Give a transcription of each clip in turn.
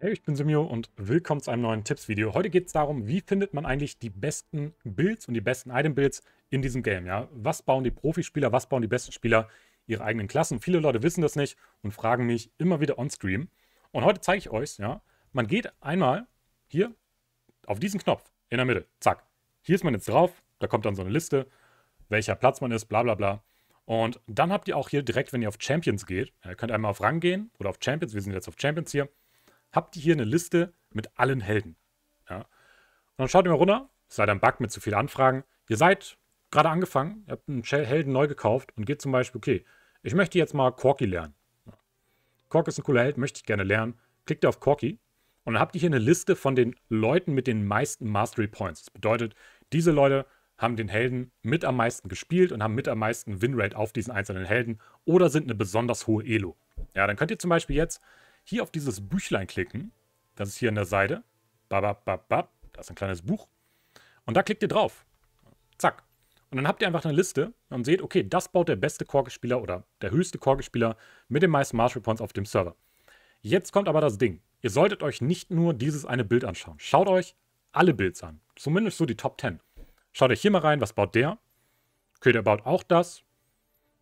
Hey, ich bin Simio und willkommen zu einem neuen Tipps-Video. Heute geht es darum, wie findet man eigentlich die besten Builds und die besten Item-Builds in diesem Game. Ja? Was bauen die Profispieler, was bauen die besten Spieler ihre eigenen Klassen? Viele Leute wissen das nicht und fragen mich immer wieder on-stream. Und heute zeige ich euch, ja, man geht einmal hier auf diesen Knopf in der Mitte. Zack. Hier ist man jetzt drauf, da kommt dann so eine Liste, welcher Platz man ist, bla bla bla. Und dann habt ihr auch hier direkt, wenn ihr auf Champions geht, könnt ihr einmal auf Rang gehen oder auf Champions, wir sind jetzt auf Champions hier, habt ihr hier eine Liste mit allen Helden. Ja. Und dann schaut ihr mal runter, es ist leider ein Bug mit zu vielen Anfragen. Ihr seid gerade angefangen, ihr habt einen Helden neu gekauft und geht zum Beispiel, okay, ich möchte jetzt mal Corky lernen. Cork ist ein cooler Held, möchte ich gerne lernen. Klickt ihr auf Corky und dann habt ihr hier eine Liste von den Leuten mit den meisten Mastery Points. Das bedeutet, diese Leute haben den Helden mit am meisten gespielt und haben mit am meisten Winrate auf diesen einzelnen Helden oder sind eine besonders hohe Elo. Ja, dann könnt ihr zum Beispiel jetzt hier auf dieses Büchlein klicken. Das ist hier an der Seite. Babab, babab. Da ist ein kleines Buch. Und da klickt ihr drauf. Zack. Und dann habt ihr einfach eine Liste und seht, okay, das baut der beste Korgespieler oder der höchste Korgespieler mit den meisten Marshall Points auf dem Server. Jetzt kommt aber das Ding. Ihr solltet euch nicht nur dieses eine Bild anschauen. Schaut euch alle Builds an. Zumindest so die Top 10. Schaut euch hier mal rein, was baut der? Okay, der baut auch das.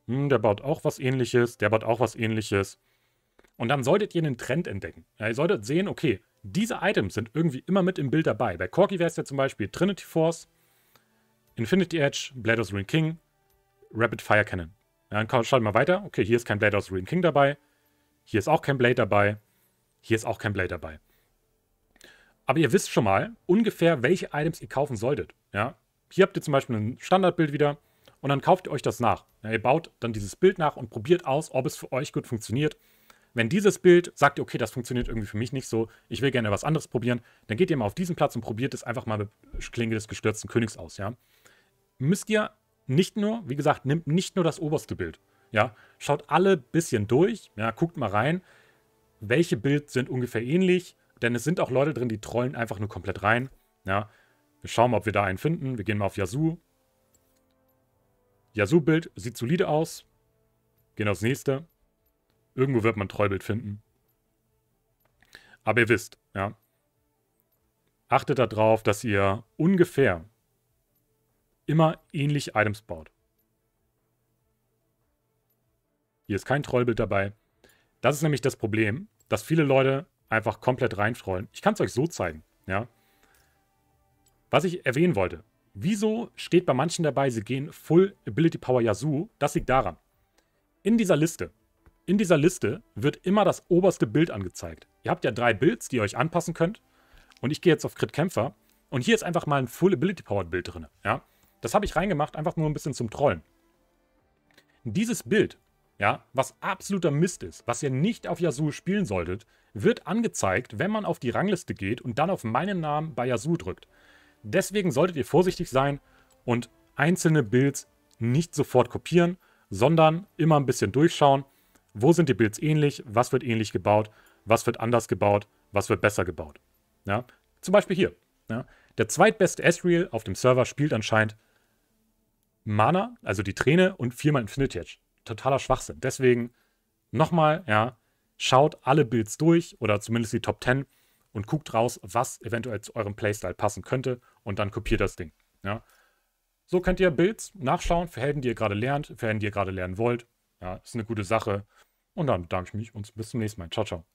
Hm, der baut auch was ähnliches. Der baut auch was ähnliches. Und dann solltet ihr einen Trend entdecken. Ja, ihr solltet sehen, okay, diese Items sind irgendwie immer mit im Bild dabei. Bei Corki wäre es ja zum Beispiel Trinity Force, Infinity Edge, Blade of the Ruin King, Rapid Fire Cannon. Ja, dann schaut mal weiter. Okay, hier ist kein Blade of the Ruin King dabei. Hier ist auch kein Blade dabei. Hier ist auch kein Blade dabei. Aber ihr wisst schon mal ungefähr, welche Items ihr kaufen solltet. Ja? Hier habt ihr zum Beispiel ein Standardbild wieder und dann kauft ihr euch das nach. Ja, ihr baut dann dieses Bild nach und probiert aus, ob es für euch gut funktioniert wenn dieses Bild sagt, okay, das funktioniert irgendwie für mich nicht so, ich will gerne was anderes probieren, dann geht ihr mal auf diesen Platz und probiert es einfach mal mit Klinge des gestürzten Königs aus, ja. Müsst ihr nicht nur, wie gesagt, nimmt nicht nur das oberste Bild, ja. Schaut alle bisschen durch, ja, guckt mal rein, welche Bild sind ungefähr ähnlich, denn es sind auch Leute drin, die trollen einfach nur komplett rein, ja. Wir schauen mal, ob wir da einen finden. Wir gehen mal auf Yazoo. Yazoo-Bild sieht solide aus. Gehen aufs nächste. Irgendwo wird man Treubild finden. Aber ihr wisst, ja. Achtet darauf, dass ihr ungefähr immer ähnlich Items baut. Hier ist kein Trollbild dabei. Das ist nämlich das Problem, dass viele Leute einfach komplett reintrollen. Ich kann es euch so zeigen, ja. Was ich erwähnen wollte. Wieso steht bei manchen dabei, sie gehen Full Ability Power Yasuo? Das liegt daran. In dieser Liste in dieser Liste wird immer das oberste Bild angezeigt. Ihr habt ja drei Builds, die ihr euch anpassen könnt. Und ich gehe jetzt auf Crit Kämpfer. Und hier ist einfach mal ein Full Ability Powered Bild drin. Ja? Das habe ich reingemacht, einfach nur ein bisschen zum Trollen. Dieses Bild, ja, was absoluter Mist ist, was ihr nicht auf Yasuo spielen solltet, wird angezeigt, wenn man auf die Rangliste geht und dann auf meinen Namen bei Yasuo drückt. Deswegen solltet ihr vorsichtig sein und einzelne Builds nicht sofort kopieren, sondern immer ein bisschen durchschauen wo sind die Builds ähnlich, was wird ähnlich gebaut, was wird anders gebaut, was wird besser gebaut. Ja? Zum Beispiel hier. Ja? Der zweitbeste Ezreal auf dem Server spielt anscheinend Mana, also die Träne und viermal Infinity Edge. Totaler Schwachsinn. Deswegen nochmal, ja, schaut alle Builds durch oder zumindest die Top 10 und guckt raus, was eventuell zu eurem Playstyle passen könnte und dann kopiert das Ding. Ja. So könnt ihr Builds nachschauen für Helden, die ihr gerade lernt, für Helden, die ihr gerade lernen wollt. Ja, ist eine gute Sache. Und dann bedanke ich mich und bis zum nächsten Mal. Ciao, ciao.